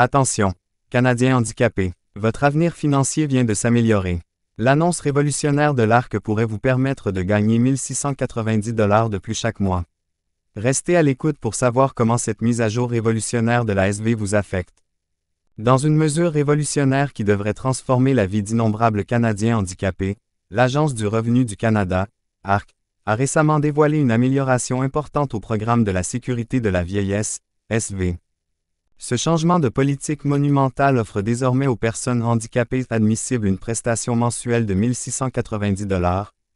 Attention, Canadiens handicapés, votre avenir financier vient de s'améliorer. L'annonce révolutionnaire de l'ARC pourrait vous permettre de gagner 1690 dollars de plus chaque mois. Restez à l'écoute pour savoir comment cette mise à jour révolutionnaire de la SV vous affecte. Dans une mesure révolutionnaire qui devrait transformer la vie d'innombrables Canadiens handicapés, l'Agence du revenu du Canada, ARC, a récemment dévoilé une amélioration importante au programme de la sécurité de la vieillesse, SV. Ce changement de politique monumentale offre désormais aux personnes handicapées admissibles une prestation mensuelle de 1690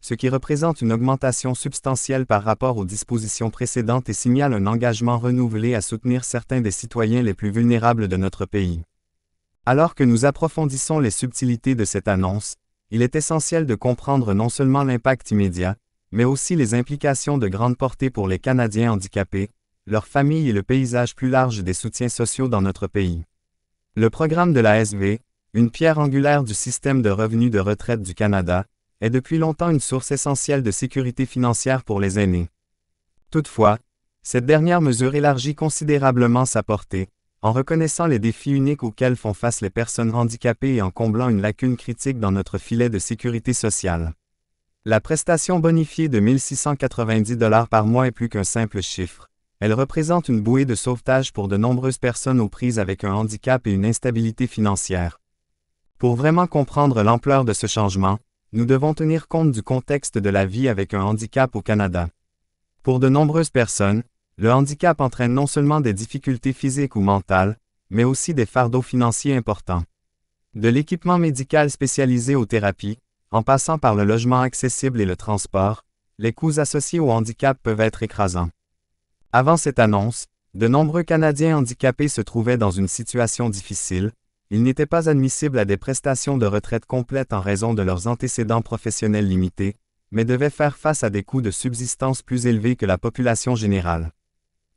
ce qui représente une augmentation substantielle par rapport aux dispositions précédentes et signale un engagement renouvelé à soutenir certains des citoyens les plus vulnérables de notre pays. Alors que nous approfondissons les subtilités de cette annonce, il est essentiel de comprendre non seulement l'impact immédiat, mais aussi les implications de grande portée pour les Canadiens handicapés, leur famille et le paysage plus large des soutiens sociaux dans notre pays. Le programme de la SV, une pierre angulaire du système de revenus de retraite du Canada, est depuis longtemps une source essentielle de sécurité financière pour les aînés. Toutefois, cette dernière mesure élargit considérablement sa portée, en reconnaissant les défis uniques auxquels font face les personnes handicapées et en comblant une lacune critique dans notre filet de sécurité sociale. La prestation bonifiée de 1690 dollars par mois est plus qu'un simple chiffre. Elle représente une bouée de sauvetage pour de nombreuses personnes aux prises avec un handicap et une instabilité financière. Pour vraiment comprendre l'ampleur de ce changement, nous devons tenir compte du contexte de la vie avec un handicap au Canada. Pour de nombreuses personnes, le handicap entraîne non seulement des difficultés physiques ou mentales, mais aussi des fardeaux financiers importants. De l'équipement médical spécialisé aux thérapies, en passant par le logement accessible et le transport, les coûts associés au handicap peuvent être écrasants. Avant cette annonce, de nombreux Canadiens handicapés se trouvaient dans une situation difficile, ils n'étaient pas admissibles à des prestations de retraite complètes en raison de leurs antécédents professionnels limités, mais devaient faire face à des coûts de subsistance plus élevés que la population générale.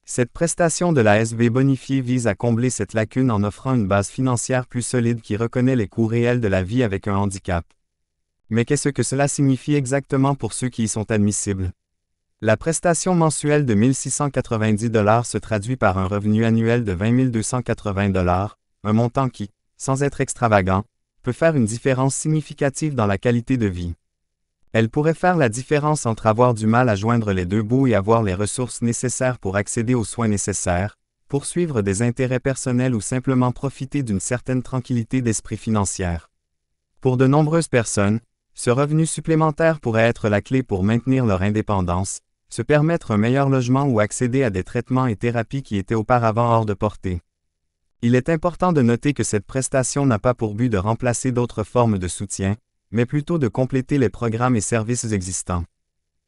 Cette prestation de la SV bonifiée vise à combler cette lacune en offrant une base financière plus solide qui reconnaît les coûts réels de la vie avec un handicap. Mais qu'est-ce que cela signifie exactement pour ceux qui y sont admissibles? La prestation mensuelle de 1690 dollars se traduit par un revenu annuel de 20 280 un montant qui, sans être extravagant, peut faire une différence significative dans la qualité de vie. Elle pourrait faire la différence entre avoir du mal à joindre les deux bouts et avoir les ressources nécessaires pour accéder aux soins nécessaires, poursuivre des intérêts personnels ou simplement profiter d'une certaine tranquillité d'esprit financière. Pour de nombreuses personnes, ce revenu supplémentaire pourrait être la clé pour maintenir leur indépendance, se permettre un meilleur logement ou accéder à des traitements et thérapies qui étaient auparavant hors de portée. Il est important de noter que cette prestation n'a pas pour but de remplacer d'autres formes de soutien, mais plutôt de compléter les programmes et services existants.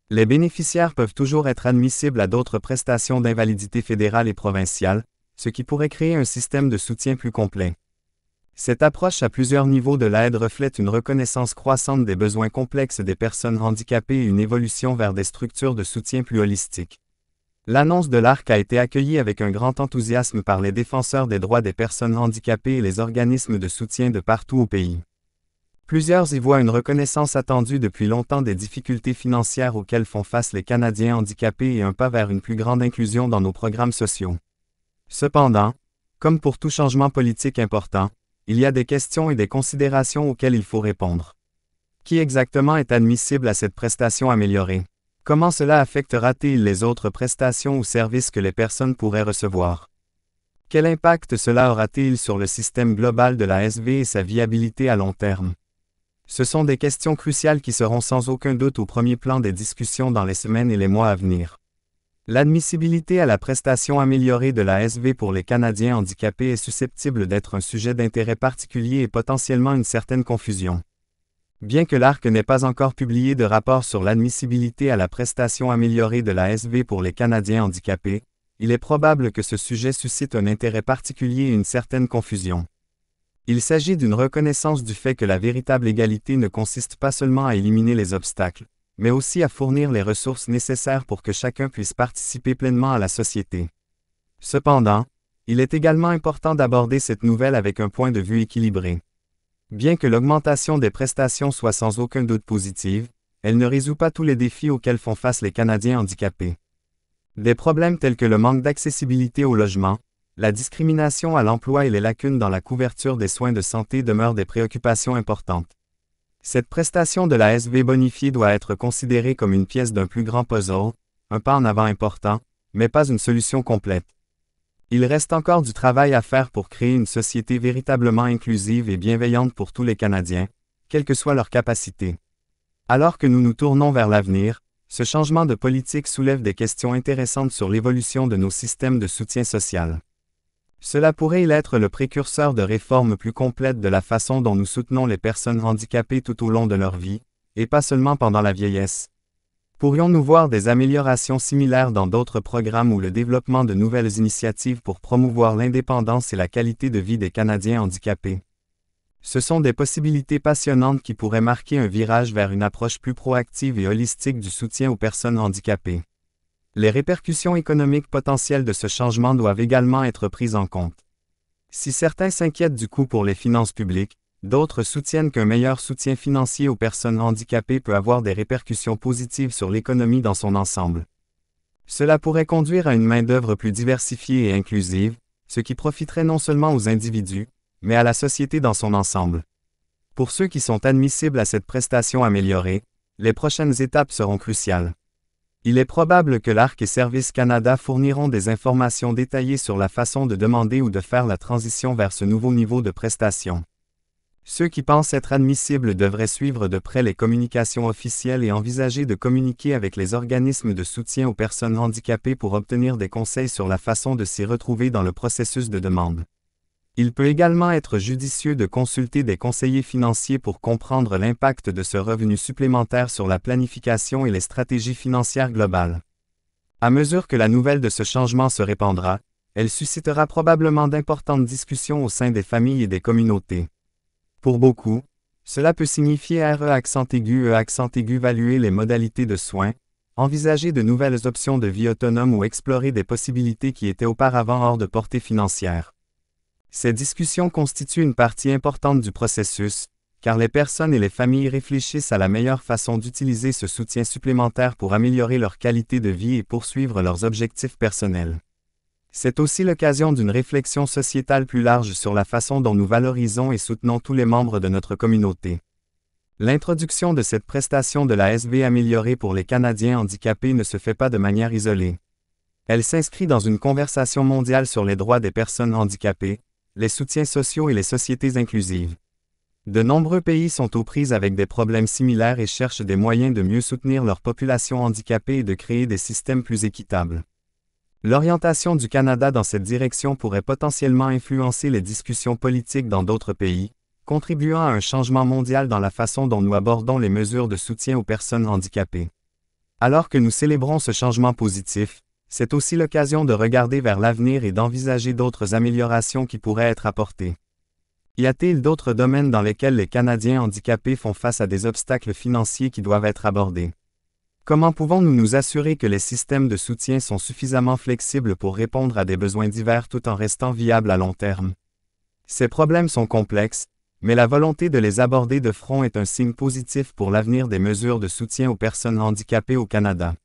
Les bénéficiaires peuvent toujours être admissibles à d'autres prestations d'invalidité fédérale et provinciale, ce qui pourrait créer un système de soutien plus complet. Cette approche à plusieurs niveaux de l'aide reflète une reconnaissance croissante des besoins complexes des personnes handicapées et une évolution vers des structures de soutien plus holistiques. L'annonce de l'ARC a été accueillie avec un grand enthousiasme par les défenseurs des droits des personnes handicapées et les organismes de soutien de partout au pays. Plusieurs y voient une reconnaissance attendue depuis longtemps des difficultés financières auxquelles font face les Canadiens handicapés et un pas vers une plus grande inclusion dans nos programmes sociaux. Cependant, comme pour tout changement politique important, il y a des questions et des considérations auxquelles il faut répondre. Qui exactement est admissible à cette prestation améliorée? Comment cela affectera-t-il les autres prestations ou services que les personnes pourraient recevoir? Quel impact cela aura-t-il sur le système global de la SV et sa viabilité à long terme? Ce sont des questions cruciales qui seront sans aucun doute au premier plan des discussions dans les semaines et les mois à venir. L'admissibilité à la prestation améliorée de la SV pour les Canadiens handicapés est susceptible d'être un sujet d'intérêt particulier et potentiellement une certaine confusion. Bien que l'ARC n'ait pas encore publié de rapport sur l'admissibilité à la prestation améliorée de la SV pour les Canadiens handicapés, il est probable que ce sujet suscite un intérêt particulier et une certaine confusion. Il s'agit d'une reconnaissance du fait que la véritable égalité ne consiste pas seulement à éliminer les obstacles, mais aussi à fournir les ressources nécessaires pour que chacun puisse participer pleinement à la société. Cependant, il est également important d'aborder cette nouvelle avec un point de vue équilibré. Bien que l'augmentation des prestations soit sans aucun doute positive, elle ne résout pas tous les défis auxquels font face les Canadiens handicapés. Des problèmes tels que le manque d'accessibilité au logement, la discrimination à l'emploi et les lacunes dans la couverture des soins de santé demeurent des préoccupations importantes. Cette prestation de la SV bonifiée doit être considérée comme une pièce d'un plus grand puzzle, un pas en avant important, mais pas une solution complète. Il reste encore du travail à faire pour créer une société véritablement inclusive et bienveillante pour tous les Canadiens, quelle que soit leur capacité. Alors que nous nous tournons vers l'avenir, ce changement de politique soulève des questions intéressantes sur l'évolution de nos systèmes de soutien social. Cela pourrait être le précurseur de réformes plus complètes de la façon dont nous soutenons les personnes handicapées tout au long de leur vie, et pas seulement pendant la vieillesse. Pourrions-nous voir des améliorations similaires dans d'autres programmes ou le développement de nouvelles initiatives pour promouvoir l'indépendance et la qualité de vie des Canadiens handicapés? Ce sont des possibilités passionnantes qui pourraient marquer un virage vers une approche plus proactive et holistique du soutien aux personnes handicapées. Les répercussions économiques potentielles de ce changement doivent également être prises en compte. Si certains s'inquiètent du coût pour les finances publiques, d'autres soutiennent qu'un meilleur soutien financier aux personnes handicapées peut avoir des répercussions positives sur l'économie dans son ensemble. Cela pourrait conduire à une main-d'œuvre plus diversifiée et inclusive, ce qui profiterait non seulement aux individus, mais à la société dans son ensemble. Pour ceux qui sont admissibles à cette prestation améliorée, les prochaines étapes seront cruciales. Il est probable que l'ARC et Service Canada fourniront des informations détaillées sur la façon de demander ou de faire la transition vers ce nouveau niveau de prestation. Ceux qui pensent être admissibles devraient suivre de près les communications officielles et envisager de communiquer avec les organismes de soutien aux personnes handicapées pour obtenir des conseils sur la façon de s'y retrouver dans le processus de demande. Il peut également être judicieux de consulter des conseillers financiers pour comprendre l'impact de ce revenu supplémentaire sur la planification et les stratégies financières globales. À mesure que la nouvelle de ce changement se répandra, elle suscitera probablement d'importantes discussions au sein des familles et des communautés. Pour beaucoup, cela peut signifier RE accent aigu E accent aigu valuer les modalités de soins, envisager de nouvelles options de vie autonome ou explorer des possibilités qui étaient auparavant hors de portée financière. Ces discussions constituent une partie importante du processus, car les personnes et les familles réfléchissent à la meilleure façon d'utiliser ce soutien supplémentaire pour améliorer leur qualité de vie et poursuivre leurs objectifs personnels. C'est aussi l'occasion d'une réflexion sociétale plus large sur la façon dont nous valorisons et soutenons tous les membres de notre communauté. L'introduction de cette prestation de la SV améliorée pour les Canadiens handicapés ne se fait pas de manière isolée. Elle s'inscrit dans une conversation mondiale sur les droits des personnes handicapées, les soutiens sociaux et les sociétés inclusives. De nombreux pays sont aux prises avec des problèmes similaires et cherchent des moyens de mieux soutenir leur population handicapée et de créer des systèmes plus équitables. L'orientation du Canada dans cette direction pourrait potentiellement influencer les discussions politiques dans d'autres pays, contribuant à un changement mondial dans la façon dont nous abordons les mesures de soutien aux personnes handicapées. Alors que nous célébrons ce changement positif, c'est aussi l'occasion de regarder vers l'avenir et d'envisager d'autres améliorations qui pourraient être apportées. Y a-t-il d'autres domaines dans lesquels les Canadiens handicapés font face à des obstacles financiers qui doivent être abordés? Comment pouvons-nous nous assurer que les systèmes de soutien sont suffisamment flexibles pour répondre à des besoins divers tout en restant viables à long terme? Ces problèmes sont complexes, mais la volonté de les aborder de front est un signe positif pour l'avenir des mesures de soutien aux personnes handicapées au Canada.